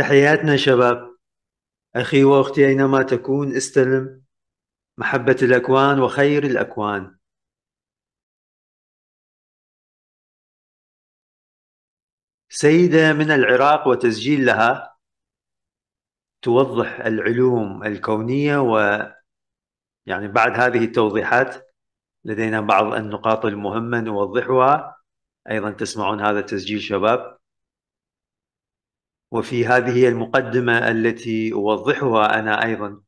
تحياتنا شباب أخي وأختي أينما تكون استلم محبة الأكوان وخير الأكوان سيدة من العراق وتسجيل لها توضح العلوم الكونية و يعني بعد هذه التوضيحات لدينا بعض النقاط المهمة نوضحها أيضا تسمعون هذا التسجيل شباب وفي هذه المقدمة التي أوضحها أنا أيضا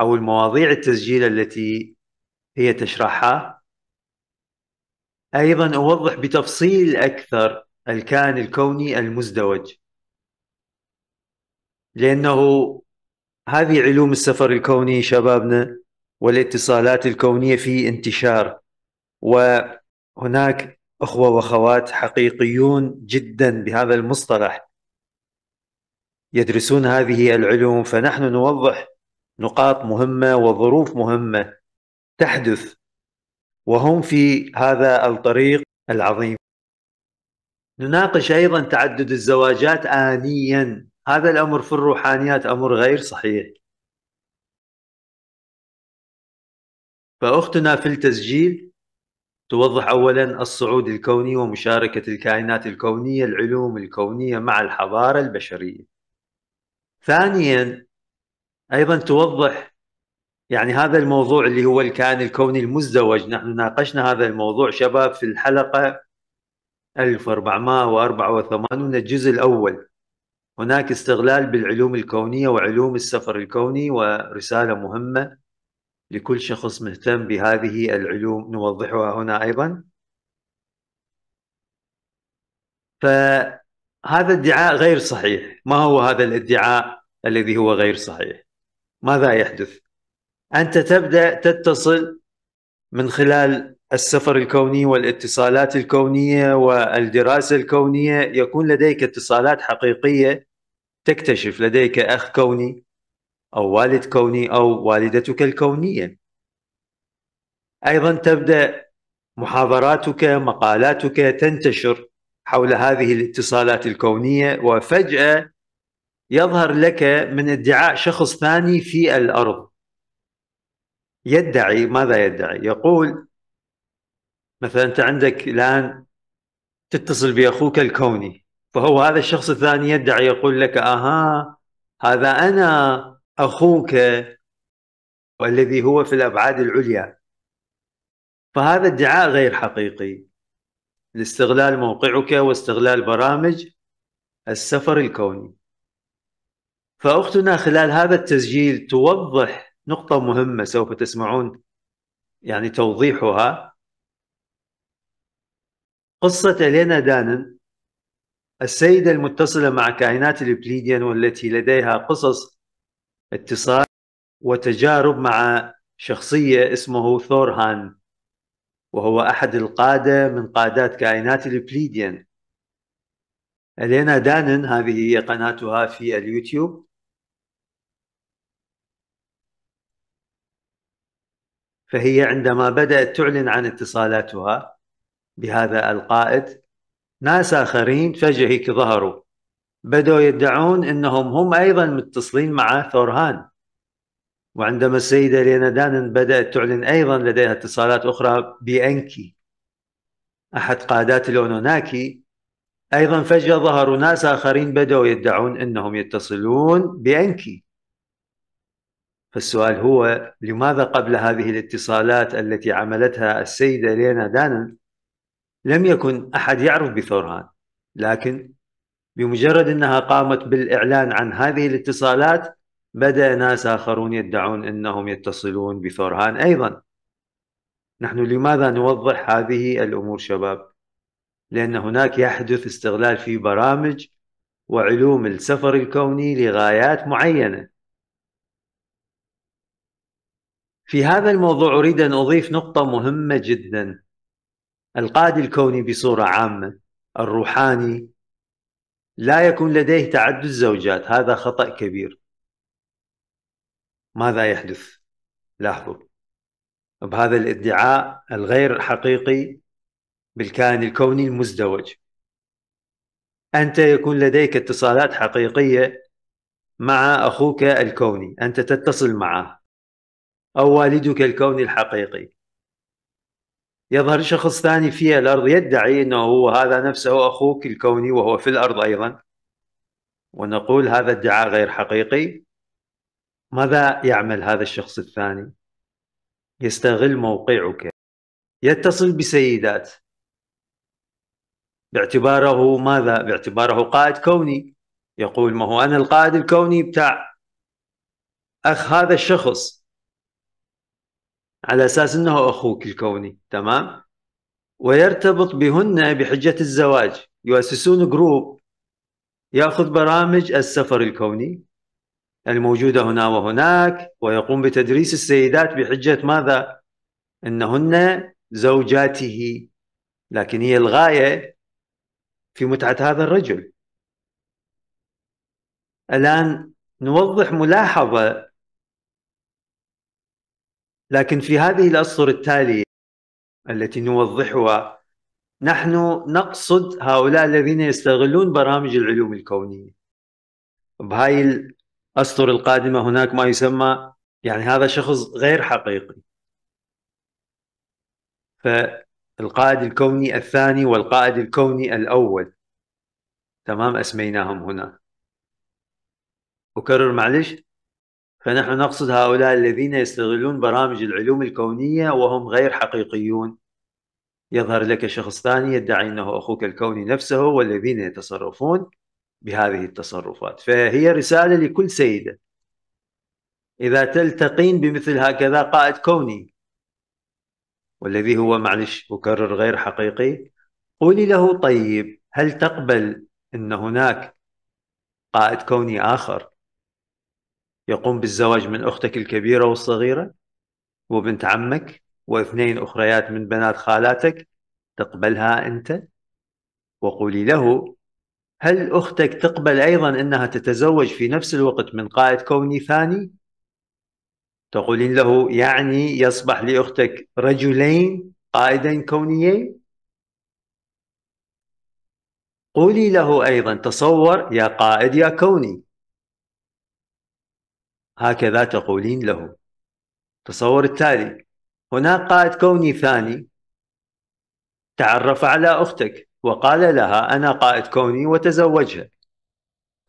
أو المواضيع التسجيل التي هي تشرحها أيضا أوضح بتفصيل أكثر الكائن الكوني المزدوج لأنه هذه علوم السفر الكوني شبابنا والاتصالات الكونية في انتشار وهناك أخوة وأخوات حقيقيون جدا بهذا المصطلح يدرسون هذه العلوم فنحن نوضح نقاط مهمه وظروف مهمه تحدث وهم في هذا الطريق العظيم نناقش ايضا تعدد الزواجات انيا هذا الامر في الروحانيات امر غير صحيح فاختنا في التسجيل توضح اولا الصعود الكوني ومشاركه الكائنات الكونيه العلوم الكونيه مع الحضاره البشريه ثانيا ايضا توضح يعني هذا الموضوع اللي هو الكائن الكوني المزدوج نحن ناقشنا هذا الموضوع شباب في الحلقه 1484 الجزء الاول هناك استغلال بالعلوم الكونيه وعلوم السفر الكوني ورساله مهمه لكل شخص مهتم بهذه العلوم نوضحها هنا ايضا فهذا ادعاء غير صحيح ما هو هذا الادعاء الذي هو غير صحيح ماذا يحدث انت تبدا تتصل من خلال السفر الكوني والاتصالات الكونيه والدراسه الكونيه يكون لديك اتصالات حقيقيه تكتشف لديك اخ كوني او والد كوني او والدتك الكونيه ايضا تبدا محاضراتك مقالاتك تنتشر حول هذه الاتصالات الكونيه وفجاه يظهر لك من ادعاء شخص ثاني في الارض يدعي ماذا يدعي؟ يقول مثلا انت عندك الان تتصل باخوك الكوني فهو هذا الشخص الثاني يدعي يقول لك اها هذا انا اخوك والذي هو في الابعاد العليا فهذا ادعاء غير حقيقي لاستغلال موقعك واستغلال برامج السفر الكوني فأختنا خلال هذا التسجيل توضح نقطة مهمة سوف تسمعون يعني توضيحها قصة إلينا دانن السيدة المتصلة مع كائنات الإبليديان والتي لديها قصص اتصال وتجارب مع شخصية اسمه ثورهان وهو أحد القادة من قادات كائنات الإبليديان ألينا دانن هذه هي قناتها في اليوتيوب فهي عندما بدأت تعلن عن اتصالاتها بهذا القائد ناس آخرين فجأة هيك ظهروا بدأوا يدعون أنهم هم أيضا متصلين مع ثورهان وعندما السيدة لينا دانن بدأت تعلن أيضا لديها اتصالات أخرى بأنكي أحد قادات الأونوناكي أيضا فجأة ظهروا ناس آخرين بدأوا يدعون أنهم يتصلون بأنكي فالسؤال هو لماذا قبل هذه الاتصالات التي عملتها السيدة لينا دانا لم يكن أحد يعرف بثورهان لكن بمجرد أنها قامت بالإعلان عن هذه الاتصالات بدأ ناس آخرون يدعون أنهم يتصلون بثورهان أيضا نحن لماذا نوضح هذه الأمور شباب؟ لأن هناك يحدث استغلال في برامج وعلوم السفر الكوني لغايات معينة في هذا الموضوع أريد أن أضيف نقطة مهمة جدا القائد الكوني بصورة عامة الروحاني لا يكون لديه تعدد زوجات هذا خطأ كبير ماذا يحدث؟ لاحظوا بهذا الادعاء الغير حقيقي بالكائن الكوني المزدوج أنت يكون لديك اتصالات حقيقية مع أخوك الكوني أنت تتصل معه أو والدك الكوني الحقيقي يظهر شخص ثاني في الأرض يدعي أنه هو هذا نفسه أخوك الكوني وهو في الأرض أيضا ونقول هذا ادعاء غير حقيقي ماذا يعمل هذا الشخص الثاني يستغل موقعك يتصل بسيدات باعتباره ماذا باعتباره قائد كوني يقول ما هو أنا القائد الكوني بتاع أخ هذا الشخص على أساس أنه أخوك الكوني تمام ويرتبط بهن بحجة الزواج يؤسسون جروب يأخذ برامج السفر الكوني الموجودة هنا وهناك ويقوم بتدريس السيدات بحجة ماذا؟ أنهن زوجاته لكن هي الغاية في متعة هذا الرجل الآن نوضح ملاحظة لكن في هذه الأسطر التالية التي نوضحها نحن نقصد هؤلاء الذين يستغلون برامج العلوم الكونية بهاي الأسطر القادمة هناك ما يسمى يعني هذا شخص غير حقيقي فالقائد الكوني الثاني والقائد الكوني الأول تمام أسميناهم هنا أكرر معلش فنحن نقصد هؤلاء الذين يستغلون برامج العلوم الكونية وهم غير حقيقيون يظهر لك شخص ثاني يدعي أنه أخوك الكوني نفسه والذين يتصرفون بهذه التصرفات فهي رسالة لكل سيدة إذا تلتقين بمثل هكذا قائد كوني والذي هو معلش أكرر غير حقيقي قولي له طيب هل تقبل أن هناك قائد كوني آخر يقوم بالزواج من أختك الكبيرة والصغيرة وبنت عمك واثنين أخريات من بنات خالاتك تقبلها أنت وقولي له هل أختك تقبل أيضا أنها تتزوج في نفس الوقت من قائد كوني ثاني؟ تقولين له يعني يصبح لأختك رجلين قائدين كونيين؟ قولي له أيضا تصور يا قائد يا كوني هكذا تقولين له تصور التالي هناك قائد كوني ثاني تعرف على أختك وقال لها أنا قائد كوني وتزوجها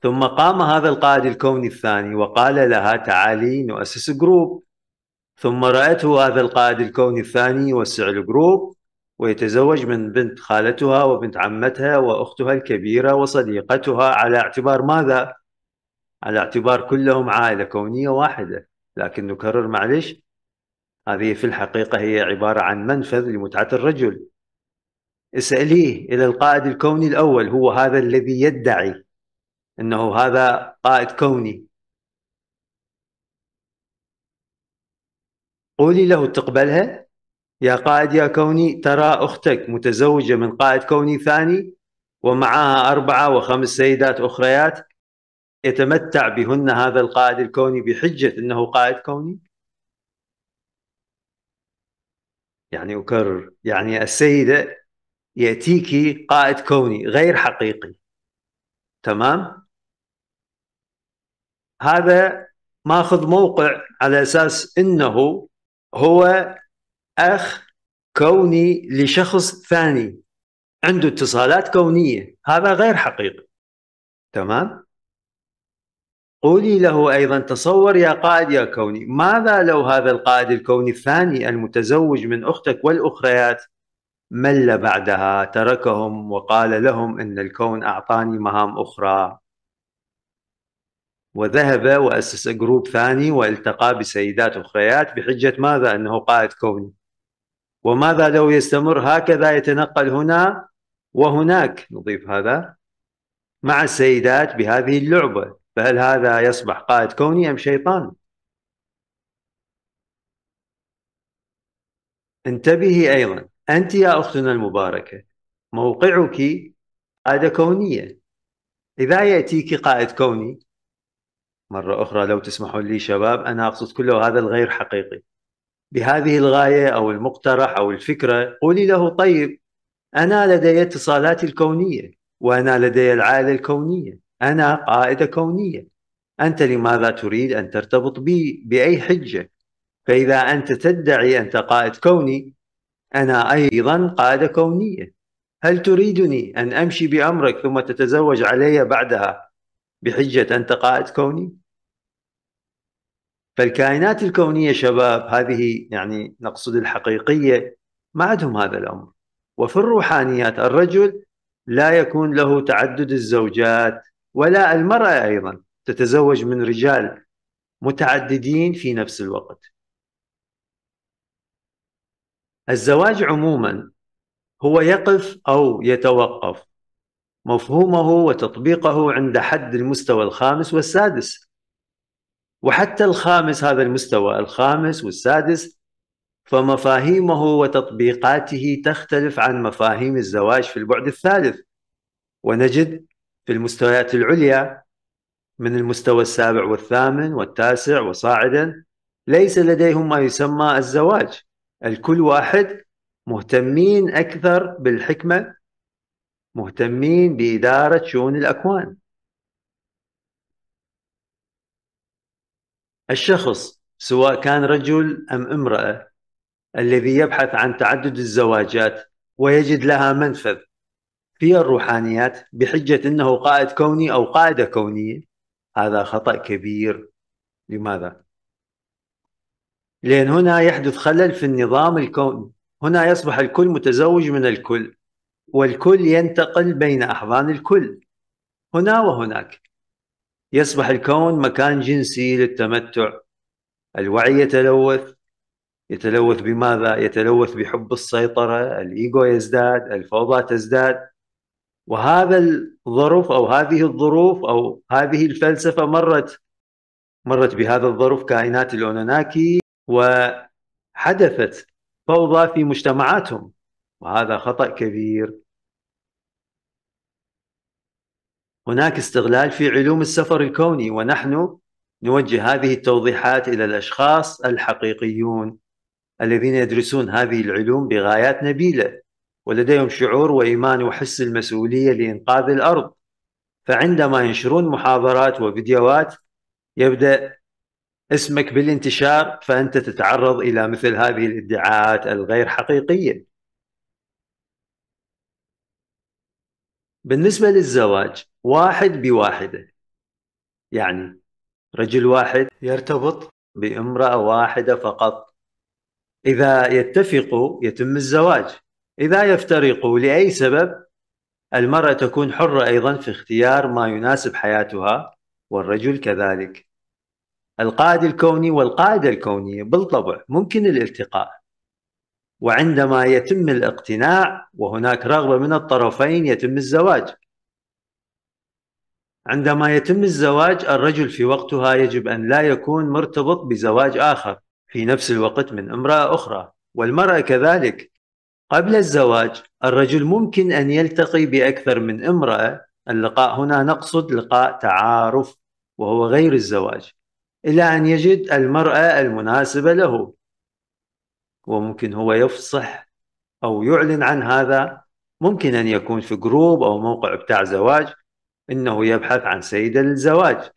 ثم قام هذا القائد الكوني الثاني وقال لها تعالي نؤسس جروب ثم رأته هذا القائد الكوني الثاني يوسع الجروب ويتزوج من بنت خالتها وبنت عمتها وأختها الكبيرة وصديقتها على اعتبار ماذا؟ على اعتبار كلهم عائلة كونية واحدة لكن نكرر معلش هذه في الحقيقة هي عبارة عن منفذ لمتعة الرجل اسأليه إلى القائد الكوني الأول هو هذا الذي يدعي أنه هذا قائد كوني قولي له تقبلها يا قائد يا كوني ترى أختك متزوجة من قائد كوني ثاني ومعها أربعة وخمس سيدات أخريات يتمتع بهن هذا القائد الكوني بحجة أنه قائد كوني يعني أكرر يعني السيدة يأتيك قائد كوني غير حقيقي تمام هذا ماخذ موقع على أساس أنه هو أخ كوني لشخص ثاني عنده اتصالات كونية هذا غير حقيقي تمام قولي له أيضا تصور يا قائد يا كوني ماذا لو هذا القائد الكوني الثاني المتزوج من أختك والأخريات مل بعدها تركهم وقال لهم إن الكون أعطاني مهام أخرى وذهب وأسس جروب ثاني والتقى بسيدات أخريات بحجة ماذا أنه قائد كوني وماذا لو يستمر هكذا يتنقل هنا وهناك نضيف هذا مع السيدات بهذه اللعبة فهل هذا يصبح قائد كوني أم شيطان انتبهي أيضا أنت يا أختنا المباركة موقعك قادة كونية إذا يأتيك قائد كوني مرة أخرى لو تسمحون لي شباب أنا أقصد كله هذا الغير حقيقي بهذه الغاية أو المقترح أو الفكرة قولي له طيب أنا لدي اتصالاتي الكونية وأنا لدي العائلة الكونية أنا قاعدة كونية أنت لماذا تريد أن ترتبط بي بأي حجة فإذا أنت تدعي أنت قائد كوني أنا أيضا قاعدة كونية هل تريدني أن أمشي بأمرك ثم تتزوج علي بعدها بحجة أنت قائد كوني فالكائنات الكونية شباب هذه يعني نقصد الحقيقية ما عندهم هذا الأمر وفي الروحانيات الرجل لا يكون له تعدد الزوجات ولا المرأة أيضا تتزوج من رجال متعددين في نفس الوقت الزواج عموما هو يقف أو يتوقف مفهومه وتطبيقه عند حد المستوى الخامس والسادس وحتى الخامس هذا المستوى الخامس والسادس فمفاهيمه وتطبيقاته تختلف عن مفاهيم الزواج في البعد الثالث ونجد في المستويات العليا من المستوى السابع والثامن والتاسع وصاعدا ليس لديهم ما يسمى الزواج الكل واحد مهتمين اكثر بالحكمه مهتمين باداره شؤون الاكوان الشخص سواء كان رجل ام امراه الذي يبحث عن تعدد الزواجات ويجد لها منفذ في الروحانيات بحجة أنه قائد كوني أو قاعدة كونية هذا خطأ كبير لماذا؟ لأن هنا يحدث خلل في النظام الكوني هنا يصبح الكل متزوج من الكل والكل ينتقل بين أحضان الكل هنا وهناك يصبح الكون مكان جنسي للتمتع الوعي يتلوث يتلوث بماذا؟ يتلوث بحب السيطرة الإيجو يزداد الفوضى تزداد وهذا الظرف او هذه الظروف او هذه الفلسفه مرت مرت بهذا الظرف كائنات الاوناناكي وحدثت فوضى في مجتمعاتهم وهذا خطا كبير هناك استغلال في علوم السفر الكوني ونحن نوجه هذه التوضيحات الى الاشخاص الحقيقيون الذين يدرسون هذه العلوم بغايات نبيله ولديهم شعور وإيمان وحس المسؤولية لإنقاذ الأرض فعندما ينشرون محاضرات وفيديوهات يبدأ اسمك بالانتشار فأنت تتعرض إلى مثل هذه الادعاءات الغير حقيقية بالنسبة للزواج واحد بواحدة يعني رجل واحد يرتبط بامرأة واحدة فقط إذا يتفقوا يتم الزواج إذا يفترقوا لأي سبب المرأة تكون حرة أيضا في اختيار ما يناسب حياتها والرجل كذلك القائد الكوني والقاعدة الكونية بالطبع ممكن الالتقاء وعندما يتم الاقتناع وهناك رغبة من الطرفين يتم الزواج عندما يتم الزواج الرجل في وقتها يجب أن لا يكون مرتبط بزواج آخر في نفس الوقت من امرأة أخرى والمرأة كذلك قبل الزواج الرجل ممكن أن يلتقي بأكثر من امرأة اللقاء هنا نقصد لقاء تعارف وهو غير الزواج إلى أن يجد المرأة المناسبة له وممكن هو يفصح أو يعلن عن هذا ممكن أن يكون في جروب أو موقع بتاع زواج إنه يبحث عن سيدة للزواج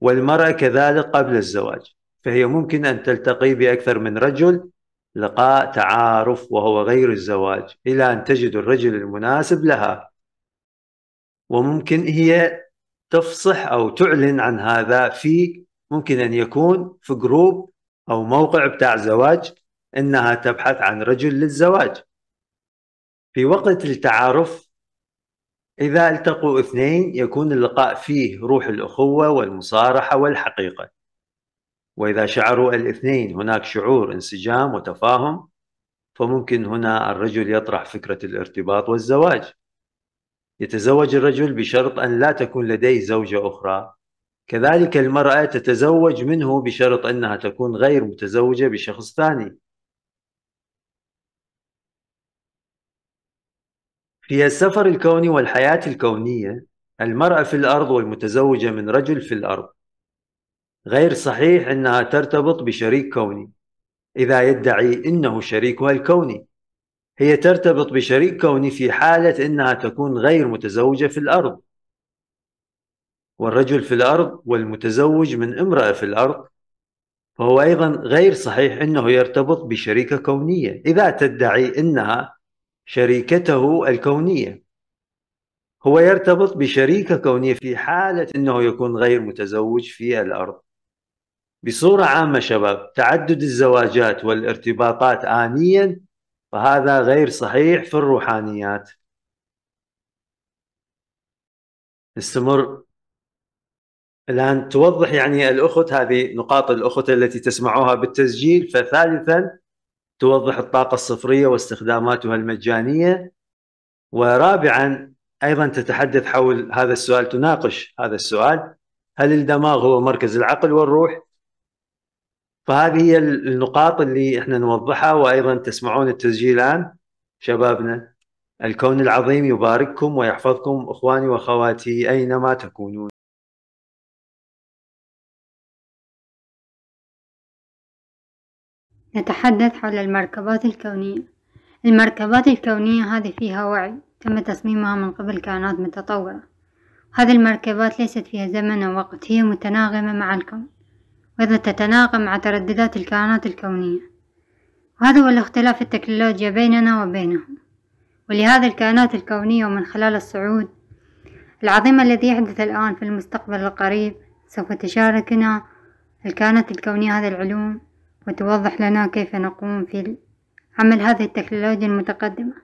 والمرأة كذلك قبل الزواج فهي ممكن أن تلتقي بأكثر من رجل لقاء تعارف وهو غير الزواج إلى أن تجد الرجل المناسب لها وممكن هي تفصح أو تعلن عن هذا في ممكن أن يكون في جروب أو موقع بتاع زواج أنها تبحث عن رجل للزواج في وقت التعارف إذا التقوا اثنين يكون اللقاء فيه روح الأخوة والمصارحة والحقيقة وإذا شعروا الاثنين هناك شعور انسجام وتفاهم فممكن هنا الرجل يطرح فكرة الارتباط والزواج يتزوج الرجل بشرط أن لا تكون لديه زوجة أخرى كذلك المرأة تتزوج منه بشرط أنها تكون غير متزوجة بشخص ثاني في السفر الكوني والحياة الكونية المرأة في الأرض والمتزوجة من رجل في الأرض غير صحيح أنها ترتبط بشريك كوني إذا يدعي أنه شريكها الكوني هي ترتبط بشريك كوني في حالة أنها تكون غير متزوجة في الأرض والرجل في الأرض والمتزوج من امرأة في الأرض فهو أيضا غير صحيح أنه يرتبط بشريكة كونية إذا تدعي أنها شريكته الكونية هو يرتبط بشريكة كونية في حالة أنه يكون غير متزوج في الأرض بصورة عامة شباب تعدد الزواجات والارتباطات آنيا فهذا غير صحيح في الروحانيات استمر الآن توضح يعني الأخت هذه نقاط الأخت التي تسمعوها بالتسجيل فثالثا توضح الطاقة الصفرية واستخداماتها المجانية ورابعا أيضا تتحدث حول هذا السؤال تناقش هذا السؤال هل الدماغ هو مركز العقل والروح فهذه هي النقاط اللي احنا نوضحها وايضا تسمعون التسجيل الان شبابنا الكون العظيم يبارككم ويحفظكم اخواني واخواتي اينما تكونون نتحدث حول المركبات الكونية المركبات الكونية هذه فيها وعي تم تصميمها من قبل كائنات متطورة هذه المركبات ليست فيها زمن أو وقت هي متناغمة مع الكون وإذا تتناغم مع ترددات الكائنات الكونية وهذا هو الاختلاف التكنولوجيا بيننا وبينهم ولهذا الكائنات الكونية ومن خلال الصعود العظيم الذي يحدث الآن في المستقبل القريب سوف تشاركنا الكائنات الكونية هذه العلوم وتوضح لنا كيف نقوم في عمل هذه التكنولوجيا المتقدمة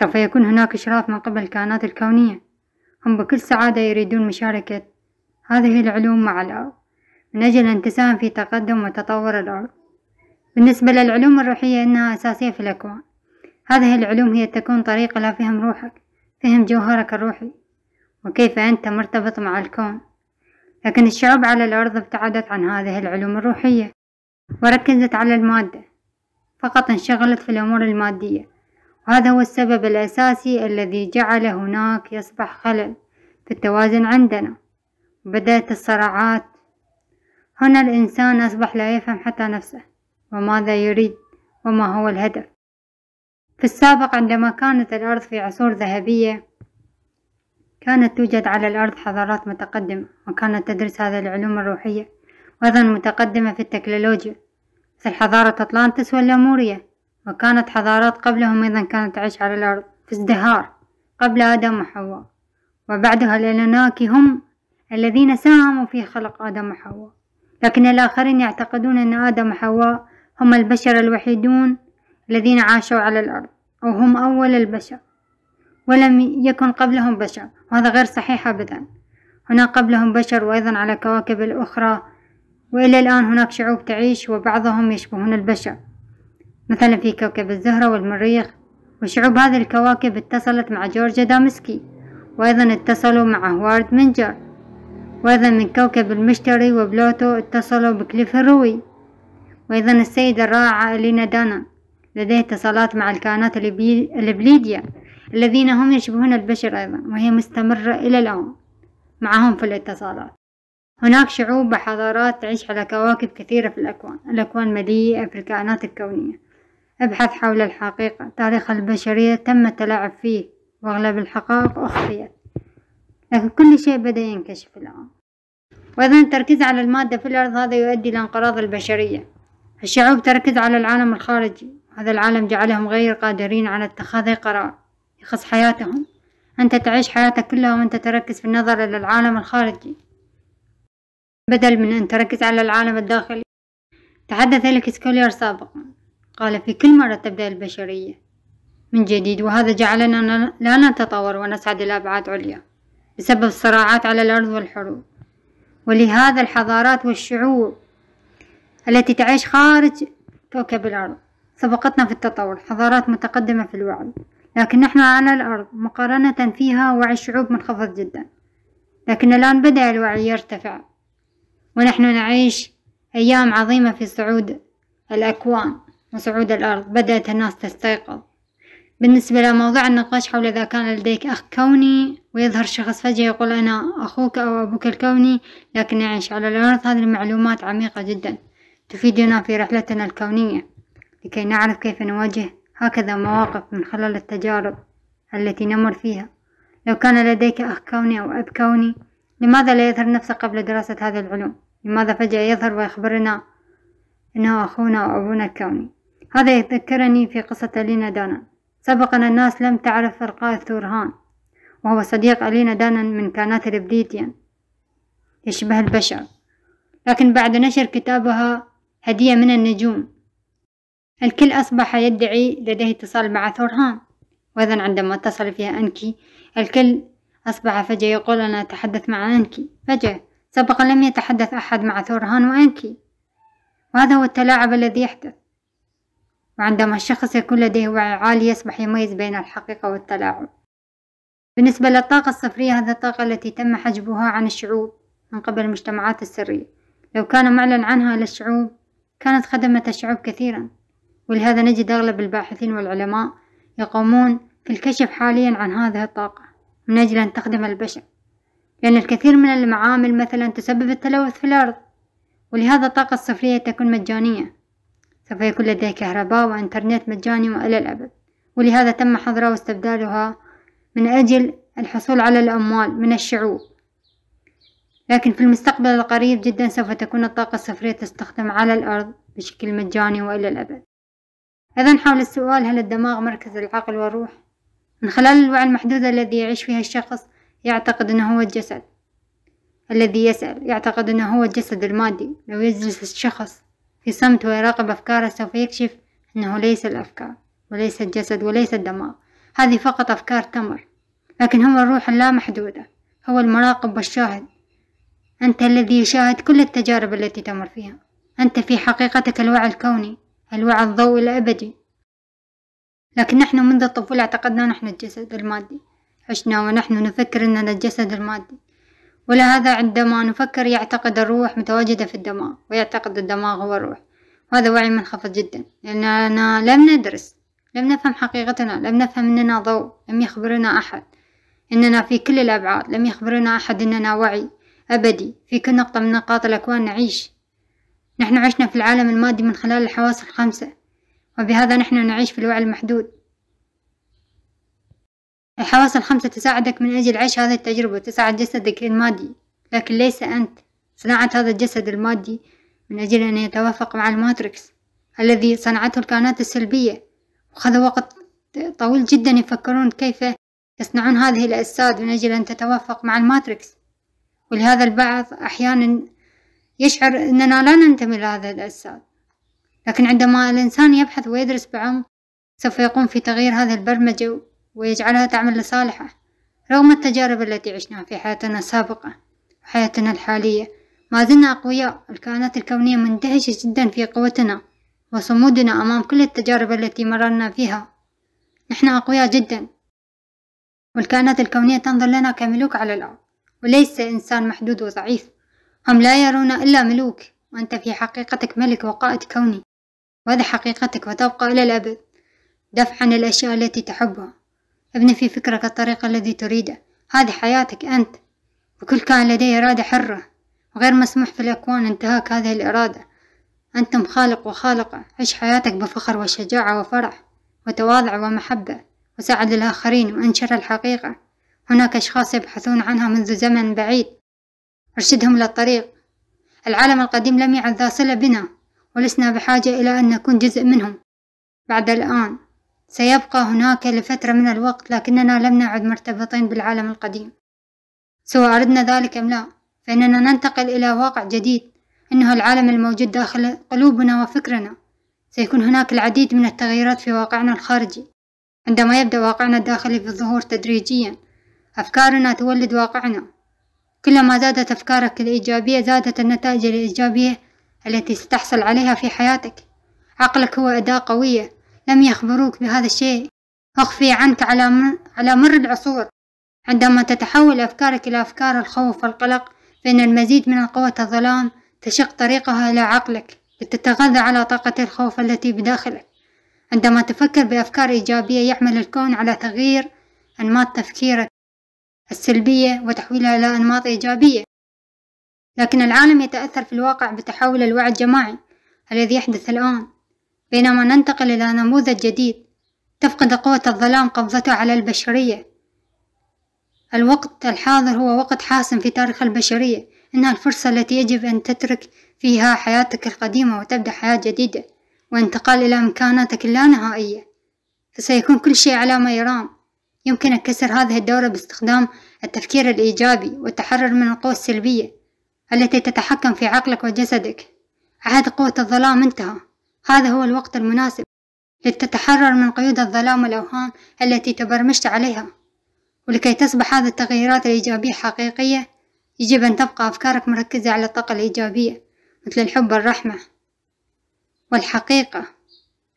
سوف يكون هناك إشراف من قبل الكائنات الكونية هم بكل سعادة يريدون مشاركة هذه العلوم مع الأرض من أجل أن تساهم في تقدم وتطور الأرض بالنسبة للعلوم الروحية إنها أساسية في الأكوان هذه العلوم هي تكون طريقة لفهم روحك فهم جوهرك الروحي وكيف أنت مرتبط مع الكون لكن الشعوب على الأرض ابتعدت عن هذه العلوم الروحية وركزت على المادة فقط انشغلت في الأمور المادية وهذا هو السبب الأساسي الذي جعل هناك يصبح خلل في التوازن عندنا وبدأت الصراعات هنا الإنسان أصبح لا يفهم حتى نفسه وماذا يريد وما هو الهدف في السابق عندما كانت الأرض في عصور ذهبية كانت توجد على الأرض حضارات متقدمة وكانت تدرس هذه العلوم الروحية وأيضا متقدمة في التكنولوجيا مثل حضارة أطلانتس واللاموريا وكانت حضارات قبلهم أيضا كانت تعيش على الأرض في ازدهار قبل آدم وحواء وبعدها الإلناكي هم الذين ساهموا في خلق آدم وحواء لكن الآخرين يعتقدون أن آدم وحواء هم البشر الوحيدون الذين عاشوا على الأرض وهم أول البشر ولم يكن قبلهم بشر وهذا غير صحيح أبدا هناك قبلهم بشر وأيضا على كواكب الأخرى وإلى الآن هناك شعوب تعيش وبعضهم يشبهون البشر مثلا في كوكب الزهرة والمريخ وشعوب هذه الكواكب اتصلت مع جورج دامسكي وأيضا اتصلوا مع هوارد منجر وأيضا كوكب المشتري وبلوتو اتصلوا الروي وأيضا السيدة الرائعة لينا دانا لديه اتصالات مع الكائنات البليدية الذين هم يشبهون البشر أيضا وهي مستمرة إلى الآن معهم في الاتصالات هناك شعوب وحضارات تعيش على كواكب كثيرة في الأكوان الأكوان مليئة في الكائنات الكونية ابحث حول الحقيقة تاريخ البشرية تم التلاعب فيه وأغلب الحقائق أخفيت لكن كل شيء بدأ ينكشف الآن وأيضا التركيز على المادة في الأرض هذا يؤدي إلى انقراض البشرية الشعوب تركز على العالم الخارجي هذا العالم جعلهم غير قادرين على اتخاذ قرار يخص حياتهم أنت تعيش حياتك كلها وأنت تركز في النظر إلى العالم الخارجي بدل من أن تركز على العالم الداخلي تحدث لك سكولير سابقا قال في كل مرة تبدأ البشرية من جديد وهذا جعلنا لا نتطور ونسعد إلى أبعاد عليا بسبب الصراعات على الأرض والحروب ولهذا الحضارات والشعوب التي تعيش خارج كوكب الأرض سبقتنا في التطور حضارات متقدمة في الوعي لكن نحن على الأرض مقارنة فيها وعي الشعوب منخفض جدا لكن الآن بدأ الوعي يرتفع ونحن نعيش أيام عظيمة في صعود الأكوان وصعود الأرض بدأت الناس تستيقظ بالنسبة لموضوع النقاش حول إذا كان لديك أخ كوني ويظهر شخص فجأة يقول أنا أخوك أو أبوك الكوني لكن يعيش على الأرض هذه المعلومات عميقة جدا تفيدنا في رحلتنا الكونية لكي نعرف كيف نواجه هكذا مواقف من خلال التجارب التي نمر فيها لو كان لديك أخ كوني أو أب كوني لماذا لا يظهر نفسه قبل دراسة هذه العلوم؟ لماذا فجأة يظهر ويخبرنا إنه أخونا أو أبونا الكوني؟ هذا يذكرني في قصة لينا دانا سبق أن الناس لم تعرف القائد ثورهان وهو صديق ألينا دانا من كانات الإبليتيان يشبه البشر لكن بعد نشر كتابها هدية من النجوم الكل أصبح يدعي لديه اتصال مع ثورهان وإذا عندما اتصل فيها أنكي الكل أصبح فجأة يقول أنا أتحدث مع أنكي فجأة سبق لم يتحدث أحد مع ثورهان وأنكي وهذا هو التلاعب الذي يحدث وعندما الشخص يكون لديه وعي عالي يصبح يميز بين الحقيقة والتلاعب بالنسبة للطاقة الصفرية هذه الطاقة التي تم حجبها عن الشعوب من قبل المجتمعات السرية لو كان معلن عنها للشعوب كانت خدمت الشعوب كثيرا ولهذا نجد أغلب الباحثين والعلماء يقومون في الكشف حاليا عن هذه الطاقة من أجل أن تخدم البشر لأن الكثير من المعامل مثلا تسبب التلوث في الأرض ولهذا الطاقة الصفرية تكون مجانية سوف يكون لديه كهرباء وإنترنت مجاني وإلى الأبد ولهذا تم حظرها واستبدالها من أجل الحصول على الأموال من الشعوب لكن في المستقبل القريب جدا سوف تكون الطاقة الصفرية تستخدم على الأرض بشكل مجاني وإلى الأبد إذا حول السؤال هل الدماغ مركز العقل والروح؟ من خلال الوعي المحدود الذي يعيش فيه الشخص يعتقد أنه هو الجسد الذي يسأل يعتقد أنه هو الجسد المادي لو يجلس الشخص في صمت ويراقب أفكاره سوف يكشف أنه ليس الأفكار وليس الجسد وليس الدماغ هذه فقط أفكار تمر لكن هو الروح اللامحدودة هو المراقب والشاهد أنت الذي يشاهد كل التجارب التي تمر فيها أنت في حقيقتك الوعي الكوني الوعي الضوئي الأبدي لكن نحن منذ الطفولة اعتقدنا نحن الجسد المادي عشنا ونحن نفكر أننا الجسد المادي ولهذا عندما نفكر يعتقد الروح متواجدة في الدماغ ويعتقد الدماغ هو الروح وهذا وعي منخفض جدا لأننا لم ندرس لم نفهم حقيقتنا لم نفهم أننا ضوء لم يخبرنا أحد أننا في كل الأبعاد لم يخبرنا أحد أننا وعي أبدي في كل نقطة من نقاط الأكوان نعيش نحن عشنا في العالم المادي من خلال الحواس الخمسة وبهذا نحن نعيش في الوعي المحدود الحواس الخمسة تساعدك من أجل عيش هذه التجربة تساعد جسدك المادي لكن ليس أنت صناعة هذا الجسد المادي من أجل أن يتوافق مع الماتريكس الذي صنعته الكائنات السلبية وخذ وقت طويل جدا يفكرون كيف يصنعون هذه الأجساد من أجل أن تتوافق مع الماتريكس ولهذا البعض أحيانا يشعر أننا لا ننتمي لهذه الأجساد لكن عندما الإنسان يبحث ويدرس بعمق سوف يقوم في تغيير هذه البرمجة ويجعلها تعمل لصالحه رغم التجارب التي عشناها في حياتنا السابقة وحياتنا الحالية ما زلنا أقوياء الكائنات الكونية مندهشة جدا في قوتنا وصمودنا أمام كل التجارب التي مررنا فيها نحن أقوياء جدا والكائنات الكونية تنظر لنا كملوك على الأرض وليس إنسان محدود وضعيف هم لا يرون إلا ملوك وأنت في حقيقتك ملك وقائد كوني وهذا حقيقتك وتبقى إلى الأبد دفعا للأشياء التي تحبها ابني في فكرك الطريق الذي تريده هذه حياتك أنت وكل كان لديه إرادة حرة وغير مسموح في الأكوان انتهاك هذه الإرادة أنتم خالق وخالقة عش حياتك بفخر وشجاعة وفرح وتواضع ومحبة وساعد الآخرين وانشر الحقيقة هناك أشخاص يبحثون عنها منذ زمن بعيد ارشدهم للطريق العالم القديم لم يعد ذا صلة بنا ولسنا بحاجة إلى أن نكون جزء منهم بعد الآن سيبقى هناك لفترة من الوقت لكننا لم نعد مرتبطين بالعالم القديم سواء أردنا ذلك أم لا فإننا ننتقل إلى واقع جديد إنه العالم الموجود داخل قلوبنا وفكرنا سيكون هناك العديد من التغيرات في واقعنا الخارجي عندما يبدأ واقعنا الداخلي في الظهور تدريجيا أفكارنا تولد واقعنا كلما زادت أفكارك الإيجابية زادت النتائج الإيجابية التي ستحصل عليها في حياتك عقلك هو أداة قوية لم يخبروك بهذا الشيء أخفي عنك على, مر... على مر العصور عندما تتحول أفكارك إلى أفكار الخوف والقلق فإن المزيد من قوة الظلام تشق طريقها إلى عقلك لتتغذى على طاقة الخوف التي بداخلك عندما تفكر بأفكار إيجابية يعمل الكون على تغيير أنماط تفكيرك السلبية وتحويلها إلى أنماط إيجابية لكن العالم يتأثر في الواقع بتحول الوعي الجماعي الذي يحدث الآن بينما ننتقل إلى نموذج جديد تفقد قوة الظلام قبضته على البشرية الوقت الحاضر هو وقت حاسم في تاريخ البشرية إنها الفرصة التي يجب أن تترك فيها حياتك القديمة وتبدأ حياة جديدة وانتقال إلى إمكاناتك اللانهائية فسيكون كل شيء على ما يرام يمكنك كسر هذه الدورة باستخدام التفكير الإيجابي والتحرر من القوى السلبية التي تتحكم في عقلك وجسدك عهد قوة الظلام انتهى هذا هو الوقت المناسب لتتحرر من قيود الظلام والأوهام التي تبرمجت عليها ولكي تصبح هذه التغييرات الإيجابية حقيقية يجب أن تبقى أفكارك مركزة على الطاقة الإيجابية مثل الحب والرحمة والحقيقة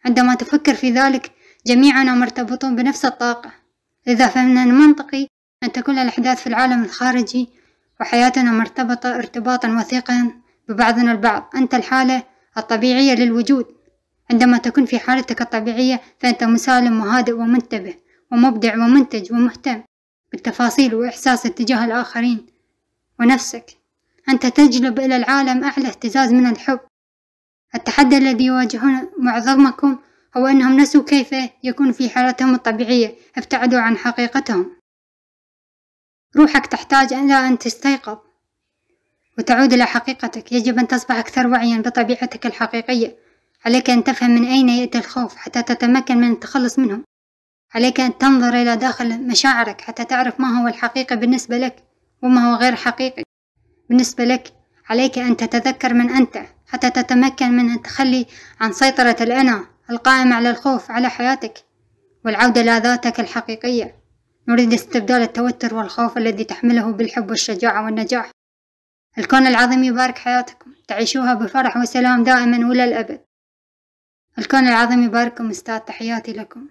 عندما تفكر في ذلك جميعنا مرتبطون بنفس الطاقة لذا فمن المنطقي أن تكون الأحداث في العالم الخارجي وحياتنا مرتبطة ارتباطا وثيقا ببعضنا البعض أنت الحالة الطبيعية للوجود عندما تكون في حالتك الطبيعية فأنت مسالم وهادئ ومنتبه ومبدع ومنتج ومهتم بالتفاصيل وإحساس تجاه الآخرين ونفسك أنت تجلب إلى العالم أعلى اهتزاز من الحب التحدي الذي يواجهون معظمكم هو أنهم نسوا كيف يكون في حالتهم الطبيعية ابتعدوا عن حقيقتهم روحك تحتاج إلى أن تستيقظ وتعود إلى حقيقتك يجب أن تصبح أكثر وعيا بطبيعتك الحقيقية عليك أن تفهم من أين يأتي الخوف حتى تتمكن من التخلص منه عليك أن تنظر إلى داخل مشاعرك حتى تعرف ما هو الحقيقي بالنسبة لك وما هو غير حقيقي بالنسبة لك عليك أن تتذكر من أنت حتى تتمكن من التخلي عن سيطرة الأنا القائم على الخوف على حياتك والعودة إلى ذاتك الحقيقية نريد استبدال التوتر والخوف الذي تحمله بالحب والشجاعة والنجاح الكون العظيم يبارك حياتكم تعيشوها بفرح وسلام دائما الأبد الكون العظيم يبارككم استاذ تحياتي لكم